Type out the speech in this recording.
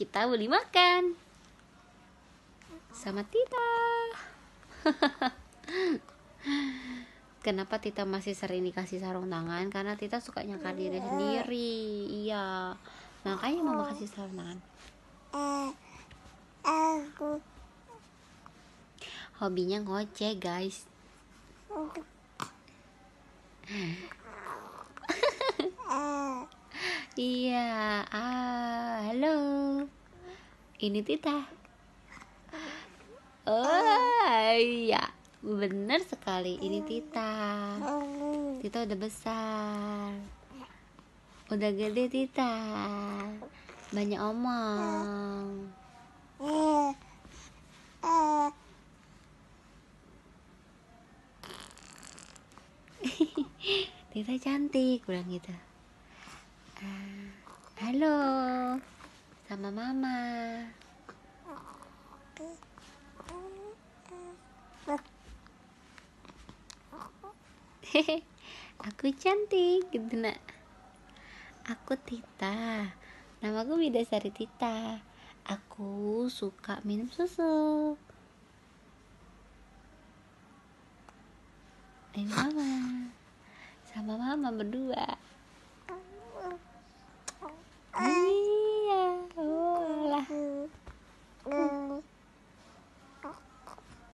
kita beli makan sama Tita. Kenapa Tita masih sering dikasih sarung tangan? Karena Tita suka nyakar diri iya. sendiri. Iya. Makanya mama kasih sarung tangan. Eh, aku hobinya ngoceh, guys. iya. Ah, halo ini Tita oh. oh iya bener sekali ini Tita oh. Tita udah besar udah gede Tita banyak omong Tita cantik kurang gitu. Ah, halo sama mama aku cantik gitu nak aku Tita namaku Bidasari Tita aku suka minum susu Ayo mama sama mama berdua